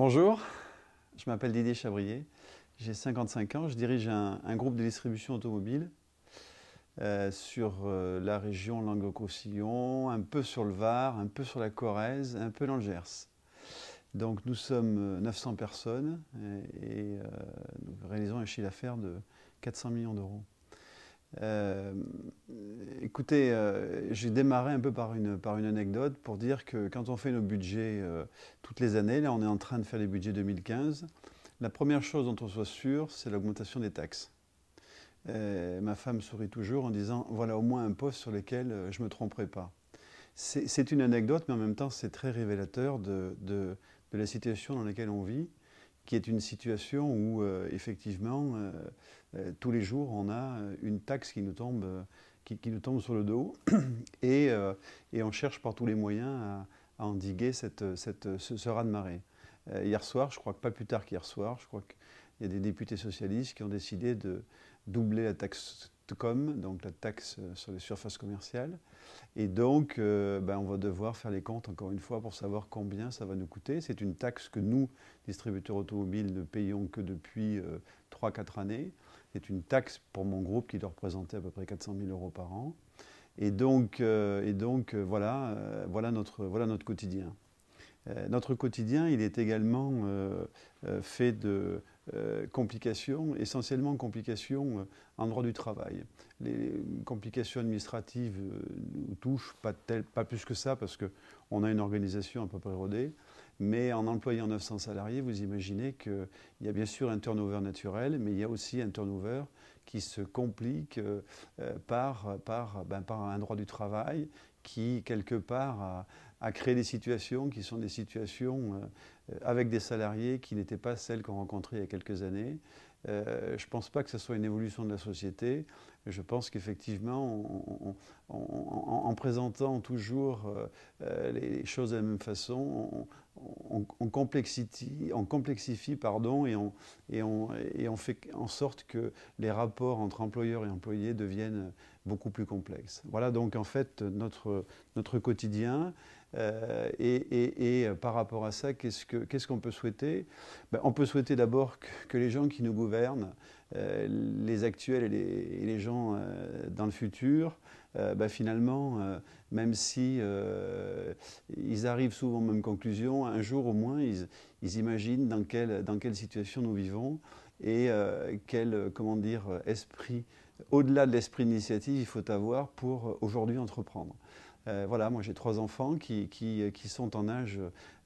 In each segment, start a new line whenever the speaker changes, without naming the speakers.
Bonjour, je m'appelle Didier Chabrier, j'ai 55 ans, je dirige un, groupe de distribution automobile euh, sur euh, la région Languedoc-Roussillon, un peu sur le Var, un peu sur la Corrèze, un peu dans le Gers. Donc nous sommes 900 euh, personnes et, nous réalisons un chiffre d'affaires de 400 millions d'euros. Euh, écoutez, euh, j'ai démarré un peu par une, par une anecdote pour dire que quand on fait nos budgets euh, toutes les années, là on est en train de faire les budgets 2015, la première chose dont on soit sûr, c'est l'augmentation des taxes. ma femme sourit toujours en disant voilà au moins un poste sur lequel je ne me tromperai pas. C'est une anecdote, mais en même temps c'est très révélateur de, de la situation dans laquelle on vit qui est une situation où, euh, effectivement, euh, euh, tous les jours, on a une taxe qui nous tombe, qui, nous tombe sur le dos et, et, on cherche par tous les moyens à, endiguer cette, cette, ce, ce raz-de-marée. hier soir, je crois que pas plus tard qu'hier soir, je crois qu'il y a des députés socialistes qui ont décidé de doubler la taxe donc la taxe sur les surfaces commerciales. Et donc, euh, ben, on va devoir faire les comptes, encore une fois, pour savoir combien ça va nous coûter. C'est une taxe que nous, distributeurs automobiles, ne payons que depuis 3-4 euh, années. C'est une taxe pour mon groupe qui doit représenter à peu près 400 000 euros par an. Et donc, euh, voilà, voilà notre quotidien. Euh, notre quotidien, il est également euh, euh, fait de complications, essentiellement complications en droit du travail. Les complications administratives nous touchent pas, plus que ça parce qu'on a une organisation à peu près rodée. Mais en employant 900 salariés, vous imaginez qu'il y a bien sûr un turnover naturel, mais il y a aussi un turnover qui se complique ben, par un droit du travail qui, quelque part, a, créé des situations qui sont des situations euh, avec des salariés qui n'étaient pas celles qu'on rencontrait il y a quelques années. Euh, je ne pense pas que ce soit une évolution de la société. Je pense qu'effectivement, en présentant toujours euh, les choses de la même façon, on, complexifie, pardon, et, on, fait en sorte que les rapports entre employeurs et employés deviennent beaucoup plus complexes. Voilà donc en fait notre quotidien. Euh, et, euh, par rapport à ça, qu'est-ce qu'on peut souhaiter ben, On peut souhaiter d'abord que, les gens qui nous gouvernent, euh, les actuels et les, gens dans le futur, ben, finalement, même si ils arrivent souvent aux mêmes conclusions, un jour au moins, ils, imaginent dans quelle, dans quelle situation nous vivons et quel comment dire, esprit, au-delà de l'esprit d'initiative, il faut avoir pour aujourd'hui entreprendre. Euh, voilà, moi j'ai trois enfants qui, euh, sont en âge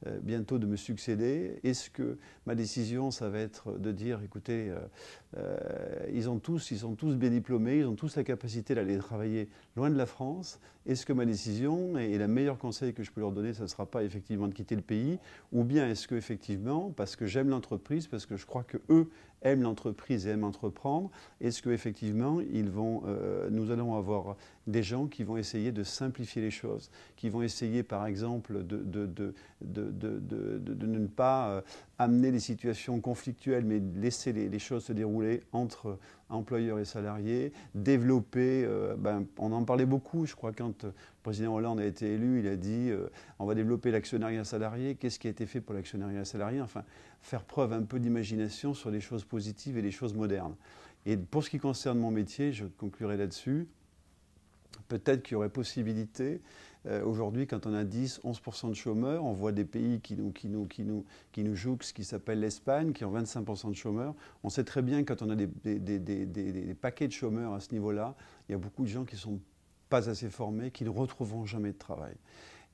euh, bientôt de me succéder. Est-ce que ma décision, ça va être de dire, écoutez, ils, ont tous, ils sont tous bien diplômés, ils ont tous la capacité d'aller travailler loin de la France. Est-ce que ma décision et, le meilleur conseil que je peux leur donner, ce ne sera pas effectivement de quitter le pays Ou bien est-ce que effectivement, parce que j'aime l'entreprise, parce que je crois qu'eux aiment l'entreprise et aiment entreprendre, est-ce que effectivement, nous allons avoir des gens qui vont essayer de simplifier les choses, qui vont essayer par exemple de, ne pas euh, amener les situations conflictuelles, mais laisser les, choses se dérouler entre employeurs et salariés, développer, euh, ben, on en parlait beaucoup, je crois quand euh, le président Hollande a été élu, il a dit on va développer l'actionnariat salarié, qu'est-ce qui a été fait pour l'actionnariat salarié, enfin faire preuve un peu d'imagination sur les choses positives et les choses modernes. Et pour ce qui concerne mon métier, je conclurai là-dessus, Peut-être qu'il y aurait possibilité euh, Aujourd'hui, quand on a 10, 11% de chômeurs, on voit des pays qui nous, qui qui ce qui s'appelle l'Espagne, qui ont 25% de chômeurs. On sait très bien quand on a des, paquets de chômeurs à ce niveau-là, il y a beaucoup de gens qui ne sont pas assez formés, qui ne retrouveront jamais de travail.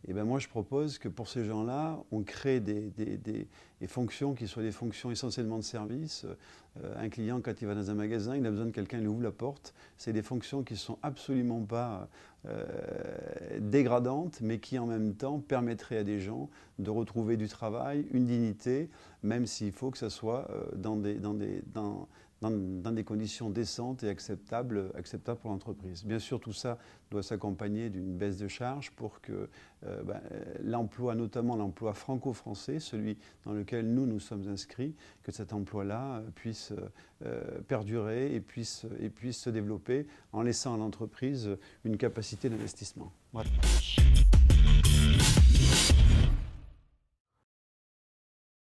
Et eh ben moi, je propose que pour ces gens-là, on crée des, fonctions qui soient des fonctions essentiellement de service. Euh, un client, quand il va dans un magasin, il a besoin de quelqu'un, lui ouvre la porte. C'est des fonctions qui ne sont absolument pas euh, dégradantes, mais qui en même temps permettraient à des gens de retrouver du travail, une dignité, même s'il faut que ça soit euh, dans des, dans des, dans, dans, des conditions décentes et acceptables, acceptables pour l'entreprise. Bien sûr, tout ça doit s'accompagner d'une baisse de charges pour que euh, ben, l'emploi, notamment l'emploi franco-français, celui dans lequel nous nous sommes inscrits, que cet emploi-là euh, puisse euh, perdurer et puisse, et puisse se développer en laissant à l'entreprise une capacité d'investissement.